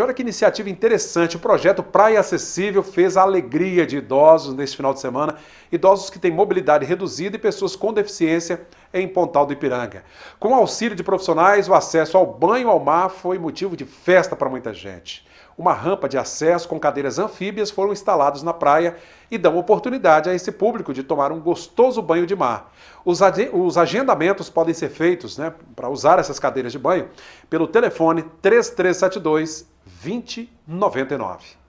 Olha que iniciativa interessante. O projeto Praia Acessível fez a alegria de idosos neste final de semana. Idosos que têm mobilidade reduzida e pessoas com deficiência em Pontal do Ipiranga. Com auxílio de profissionais, o acesso ao banho ao mar foi motivo de festa para muita gente. Uma rampa de acesso com cadeiras anfíbias foram instalados na praia e dão oportunidade a esse público de tomar um gostoso banho de mar. Os, os agendamentos podem ser feitos né, para usar essas cadeiras de banho pelo telefone 3372 2099.